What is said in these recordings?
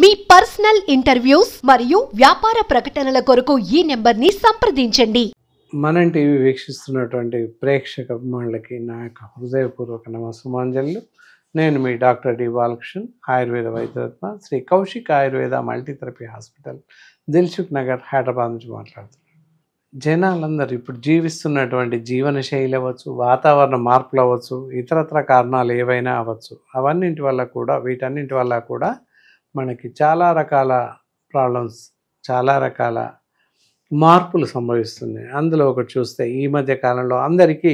మీ personal interviews మరియు వ్యాపార ప్రకటనల కొరకు ఈ నెంబర్ని సంప్రదించండి మనం టీవీ వీక్షిస్తున్నటువంటి ప్రేక్షక అభిమానులకి నా యొక్క హృదయపూర్వక నమస్సుమాంజలు నేను మీ doctor D Balakrishnan Ayurveda Vaidyaratna Shri Kaushik Ayurveda multitherapy hospital Dilsukh Nagar Hyderabad నుంచి మాట్లాడుతున్నాను జనాలందరూ ఇప్పుడు జీవిస్తున్నటువంటి జీవన శైలి అవ్వచ్చు వాతావరణ మార్పులు అవ్వచ్చు ఇతరత్ర కారణాలు ఏవైనా అవ్వచ్చు అవన్నింటి వల్ల కూడా వీటన్నింటి వల్ల కూడా మనకి చాలా రకాల ప్రాబ్లమ్స్ చాలా రకాల మార్పులు సంభవిస్తున్నాయి అందులో ఒకటి చూస్తే ఈ మధ్య కాలంలో అందరికీ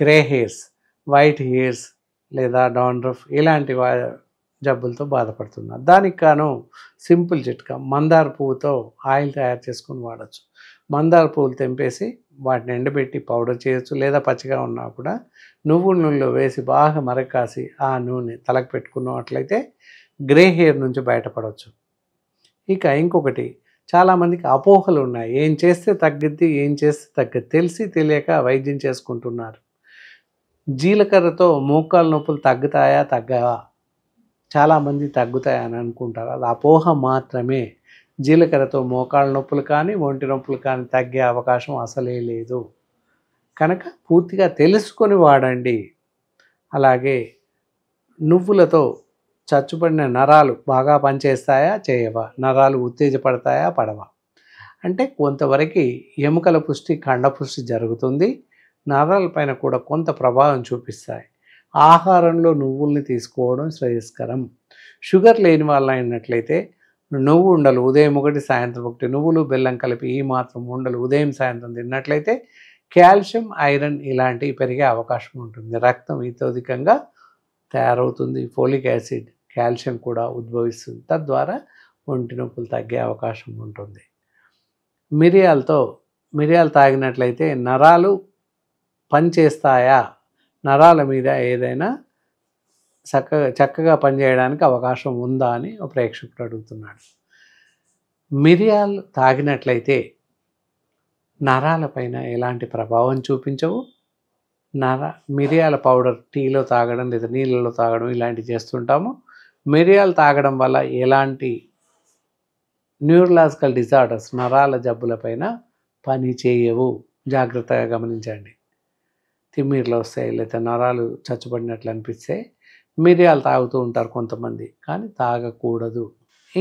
గ్రే హెయిర్స్ వైట్ హెయిర్స్ లేదా డాండ్రఫ్ ఇలాంటి జబ్బులతో బాధపడుతున్నారు దానికి కాను సింపుల్ చిట్కా మందార పువ్వుతో ఆయిల్ తయారు చేసుకుని వాడచ్చు మందార పువ్వులు తెంపేసి వాటిని ఎండబెట్టి పౌడర్ చేయొచ్చు లేదా పచ్చిగా ఉన్నా కూడా నువ్వుల నూనెలో వేసి బాగా మరకాసి ఆ నూనె తలకు పెట్టుకున్నట్లయితే గ్రే హెయిర్ నుంచి బయటపడవచ్చు ఇక ఇంకొకటి చాలామందికి అపోహలు ఉన్నాయి ఏం చేస్తే తగ్గిద్ది ఏం చేస్తే తగ్గిద్ది తెలిసి తెలియక వైద్యం చేసుకుంటున్నారు జీలకర్రతో మోకాలు నొప్పులు తగ్గుతాయా తగ్గవా చాలామంది తగ్గుతాయా అని అనుకుంటారు అది అపోహ మాత్రమే జీలకర్రతో మోకాళ్ళ నొప్పులు కానీ ఒంటి నొప్పులు కానీ తగ్గే అవకాశం అసలే లేదు కనుక పూర్తిగా తెలుసుకొని వాడండి అలాగే నువ్వులతో చచ్చుపడిన నరాలు బాగా పనిచేస్తాయా చేయవా నరాలు ఉత్తేజపడతాయా పడవా అంటే కొంతవరకు ఎముకల పుష్టి కండపుష్టి జరుగుతుంది నరాలపైన కూడా కొంత ప్రభావం చూపిస్తాయి ఆహారంలో నువ్వుల్ని తీసుకోవడం శ్రేయస్కరం షుగర్ లేని వాళ్ళ అయినట్లయితే నువ్వు ఉండలు ఉదయం ఒకటి సాయంత్రం ఒకటి నువ్వులు బెల్లం కలిపి ఈ మాత్రం ఉండలు ఉదయం సాయంత్రం తిన్నట్లయితే కాల్షియం ఐరన్ ఇలాంటివి పెరిగే అవకాశం ఉంటుంది రక్తం ఇతోధికంగా తయారవుతుంది ఫోలిక్ యాసిడ్ కాల్షియం కూడా ఉద్భవిస్తుంది తద్వారా ఒంటి నొప్పులు తగ్గే అవకాశం ఉంటుంది మిరియాలతో మిరియాలు తాగినట్లయితే నరాలు పనిచేస్తాయా నరాల మీద ఏదైనా చక్కగా చక్కగా పనిచేయడానికి అవకాశం ఉందా అని ఒక ప్రేక్షకుడు అడుగుతున్నాడు మిరియాలు తాగినట్లయితే నరాలపైన ఎలాంటి ప్రభావం చూపించవు నర మిరియాల పౌడర్ టీలో తాగడం లేదా నీళ్ళలో తాగడం ఇలాంటివి చేస్తుంటాము మిరియాలు తాగడం వల్ల ఎలాంటి న్యూరలాజికల్ డిజార్డర్స్ నరాల జబ్బులపైన పని చేయవు జాగ్రత్తగా గమనించండి తిమ్మిర్లు వస్తాయి లేకపోతే నరాలు చచ్చుబడినట్లు అనిపిస్తే మిరియాలు తాగుతూ ఉంటారు కొంతమంది కానీ తాగకూడదు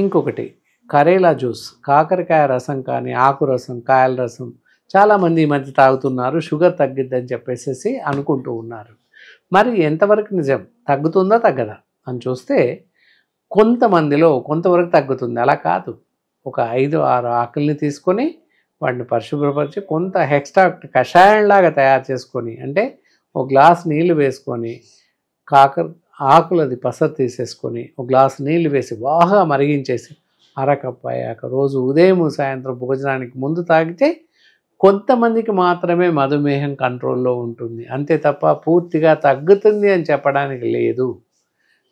ఇంకొకటి కరేలా జ్యూస్ కాకరకాయ రసం కానీ ఆకు రసం కాయల రసం చాలామంది ఈ మధ్య తాగుతున్నారు షుగర్ తగ్గిద్దని చెప్పేసి అనుకుంటూ ఉన్నారు మరి ఎంతవరకు నిజం తగ్గుతుందా తగ్గదా అని చూస్తే కొంతమందిలో కొంతవరకు తగ్గుతుంది అలా కాదు ఒక ఐదు ఆరు ఆకుల్ని తీసుకొని వాటిని పరిశుభ్రపరిచి కొంత ఎక్స్ట్రా కషాయంలాగా తయారు చేసుకొని అంటే ఒక గ్లాస్ నీళ్లు వేసుకొని కాకర ఆకులది పసరు తీసేసుకొని ఒక గ్లాస్ నీళ్లు వేసి బాగా మరిగించేసి అరకప్పయ్యాక రోజు ఉదయం సాయంత్రం భోజనానికి ముందు తాగితే కొంతమందికి మాత్రమే మధుమేహం కంట్రోల్లో ఉంటుంది అంతే తప్ప పూర్తిగా తగ్గుతుంది అని చెప్పడానికి లేదు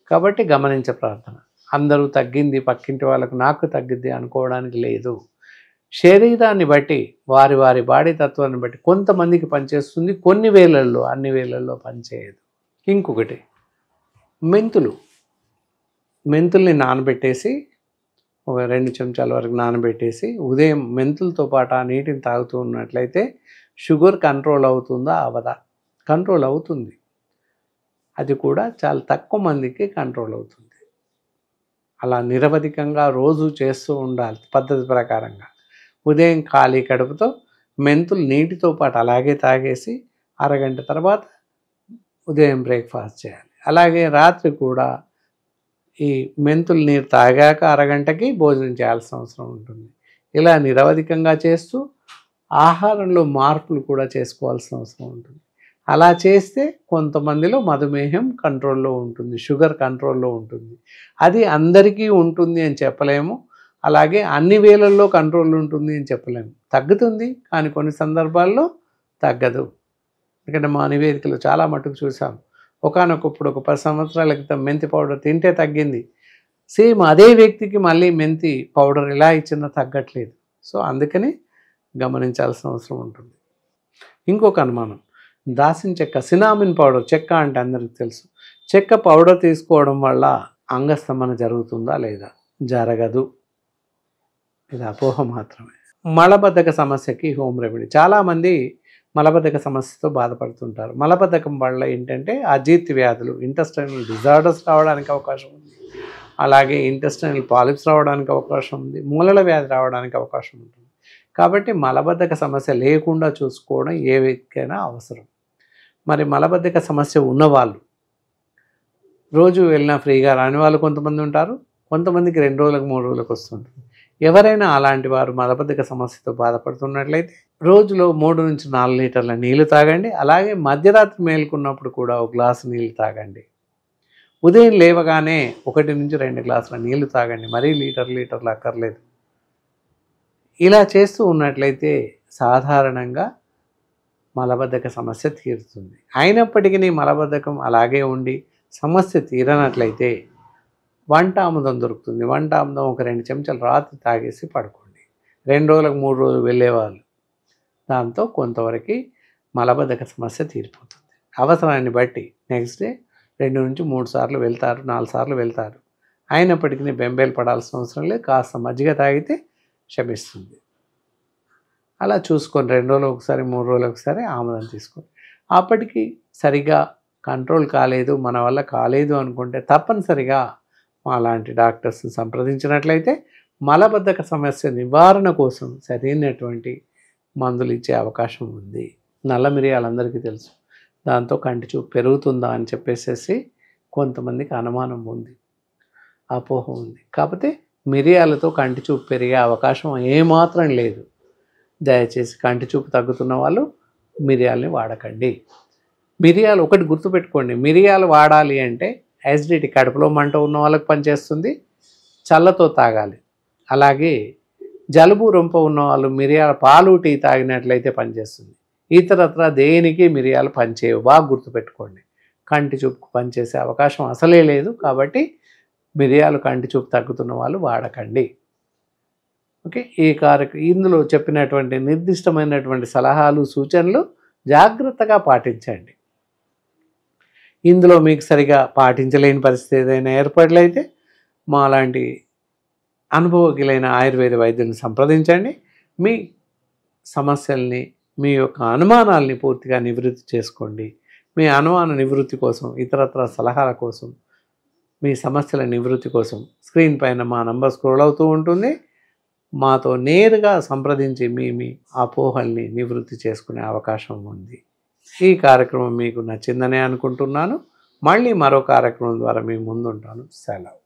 కాబట్టి గమనించ ప్రార్థన అందరూ తగ్గింది పక్కింటి వాళ్ళకు నాకు తగ్గింది అనుకోవడానికి లేదు శరీరాన్ని బట్టి వారి వారి బాడీ తత్వాన్ని బట్టి కొంతమందికి పనిచేస్తుంది కొన్ని వేలల్లో అన్ని వేలల్లో పనిచేయదు ఇంకొకటి మెంతులు మెంతుల్ని నానబెట్టేసి ఒక రెండు చెంచాల వరకు నానబెట్టేసి ఉదయం మెంతులతో పాటు ఆ నీటిని తాగుతూ ఉన్నట్లయితే షుగర్ కంట్రోల్ అవుతుందా అవదా కంట్రోల్ అవుతుంది అది కూడా చాలా తక్కువ మందికి కంట్రోల్ అవుతుంది అలా నిరవధికంగా రోజు చేస్తూ ఉండాలి పద్ధతి ప్రకారంగా ఉదయం ఖాళీ కడుపుతో మెంతులు నీటితో పాటు అలాగే తాగేసి అరగంట తర్వాత ఉదయం బ్రేక్ఫాస్ట్ చేయాలి అలాగే రాత్రి కూడా ఈ మెంతులు నీరు తాగాక అరగంటకి భోజనం చేయాల్సిన అవసరం ఉంటుంది ఇలా నిరవధికంగా చేస్తూ ఆహారంలో మార్పులు కూడా చేసుకోవాల్సిన అవసరం ఉంటుంది అలా చేస్తే కొంతమందిలో మధుమేహం కంట్రోల్లో ఉంటుంది షుగర్ కంట్రోల్లో ఉంటుంది అది అందరికీ ఉంటుంది అని చెప్పలేము అలాగే అన్ని వేలల్లో కంట్రోల్ ఉంటుంది అని చెప్పలేము తగ్గుతుంది కానీ కొన్ని సందర్భాల్లో తగ్గదు ఎందుకంటే మా నివేదికలు చాలా మటుకు చూసాం ఒకనొకప్పుడు ఒక పది సంవత్సరాల క్రితం మెంతి పౌడర్ తింటే తగ్గింది సేమ్ అదే వ్యక్తికి మళ్ళీ మెంతి పౌడర్ ఇలా ఇచ్చినా తగ్గట్లేదు సో అందుకని గమనించాల్సిన అవసరం ఉంటుంది ఇంకొక అనుమానం దాసిన చెక్క సినామిన్ పౌడర్ చెక్క అంటే అందరికి తెలుసు చెక్క పౌడర్ తీసుకోవడం వల్ల అంగస్తంభన జరుగుతుందా లేదా జరగదు ఇది అపోహ మాత్రమే మలబద్ధక సమస్యకి హోమ్ రెమెడీ చాలామంది మలబద్ధక సమస్యతో బాధపడుతుంటారు మలబద్ధకం వల్ల ఏంటంటే అజీర్తి వ్యాధులు ఇంటెస్టైనల్ డిజార్డర్స్ రావడానికి అవకాశం ఉంది అలాగే ఇంటెస్టైనల్ పాలిప్స్ రావడానికి అవకాశం ఉంది మూలల వ్యాధి రావడానికి అవకాశం ఉంటుంది కాబట్టి మలబద్ధక సమస్య లేకుండా చూసుకోవడం ఏ వ్యక్తికైనా అవసరం మరి మలబద్ధక సమస్య ఉన్నవాళ్ళు రోజు వెళ్ళినా ఫ్రీగా రాని వాళ్ళు కొంతమంది ఉంటారు కొంతమందికి రెండు రోజులకు మూడు రోజులకు వస్తుంటారు ఎవరైనా అలాంటి వారు మలబద్ధక సమస్యతో బాధపడుతున్నట్లయితే రోజులో మూడు నుంచి నాలుగు లీటర్ల నీళ్లు తాగండి అలాగే మధ్యరాత్రి మేలుకున్నప్పుడు కూడా ఒక గ్లాసు నీళ్లు తాగండి ఉదయం లేవగానే ఒకటి నుంచి రెండు గ్లాసుల నీళ్లు తాగండి మరీ లీటర్ లీటర్లు అక్కర్లేదు ఇలా చేస్తూ ఉన్నట్లయితే సాధారణంగా మలబద్ధక సమస్య తీరుతుంది అయినప్పటికీ మలబద్ధకం అలాగే ఉండి సమస్య తీరనట్లయితే వంట ఆముదం దొరుకుతుంది వంట ఆముదం ఒక రెండు చెంచాలు రాత్రి తాగేసి పడుకోండి రెండు రోజులకు మూడు రోజులు వెళ్ళేవాళ్ళు దాంతో కొంతవరకు మలబద్ధక సమస్య తీరిపోతుంది అవసరాన్ని బట్టి నెక్స్ట్ డే రెండు నుంచి మూడు సార్లు వెళ్తారు నాలుగు సార్లు వెళ్తారు అయినప్పటికీ బెంబేలు పడాల్సిన అవసరం లేదు కాస్త మజ్జిగ తాగితే క్షమిస్తుంది అలా చూసుకొని రెండు రోజులు ఒకసారి మూడు రోజులు ఒకసారి ఆముదం తీసుకొని అప్పటికి సరిగా కంట్రోల్ కాలేదు మన వల్ల కాలేదు అనుకుంటే తప్పనిసరిగా మా లాంటి డాక్టర్స్ని సంప్రదించినట్లయితే మలబద్ధక సమస్య నివారణ కోసం సరైనటువంటి మందులు ఇచ్చే అవకాశం ఉంది నల్ల మిరియాలందరికీ తెలుసు దాంతో కంటి చూపు పెరుగుతుందా అని చెప్పేసేసి కొంతమందికి అనుమానం ఉంది అపోహ ఉంది కాకపోతే మిరియాలతో కంటి చూపు పెరిగే అవకాశం ఏమాత్రం లేదు దయచేసి కంటి చూపు తగ్గుతున్న వాళ్ళు మిరియాలని వాడకండి మిరియాలు ఒకటి గుర్తుపెట్టుకోండి మిరియాలు వాడాలి అంటే యాసిడిటీ కడుపులో మంట ఉన్న వాళ్ళకి పనిచేస్తుంది చల్లతో తాగాలి అలాగే జలుబు రొంప ఉన్న వాళ్ళు మిరియాల పాలు టీ తాగినట్లయితే పనిచేస్తుంది ఇతరత్ర దేనికి మిరియాలు పనిచేయవు బాగా గుర్తుపెట్టుకోండి కంటి చూపుకు పనిచేసే అవకాశం అసలే లేదు కాబట్టి మిరియాలు కంటి చూపు తగ్గుతున్న వాళ్ళు వాడకండి ఓకే ఈ కార్య ఇందులో చెప్పినటువంటి నిర్దిష్టమైనటువంటి సలహాలు సూచనలు జాగ్రత్తగా పాటించండి ఇందులో మీకు సరిగా పాటించలేని పరిస్థితి ఏదైనా ఏర్పడలైతే లాంటి అనుభవకులైన ఆయుర్వేద వైద్యులను సంప్రదించండి మీ సమస్యల్ని మీ యొక్క అనుమానాల్ని పూర్తిగా నివృత్తి చేసుకోండి మీ అనుమాన నివృత్తి కోసం ఇతరత్ర సలహాల కోసం మీ సమస్యల నివృత్తి కోసం స్క్రీన్ పైన మా నంబర్ స్క్రోల్ అవుతూ ఉంటుంది మాతో నేరుగా సంప్రదించి మీ మీ అపోహల్ని నివృత్తి చేసుకునే అవకాశం ఉంది ఈ కార్యక్రమం మీకు నచ్చిందనే అనుకుంటున్నాను మళ్ళీ మరో కార్యక్రమం ద్వారా మీ ముందుంటాను సెలవు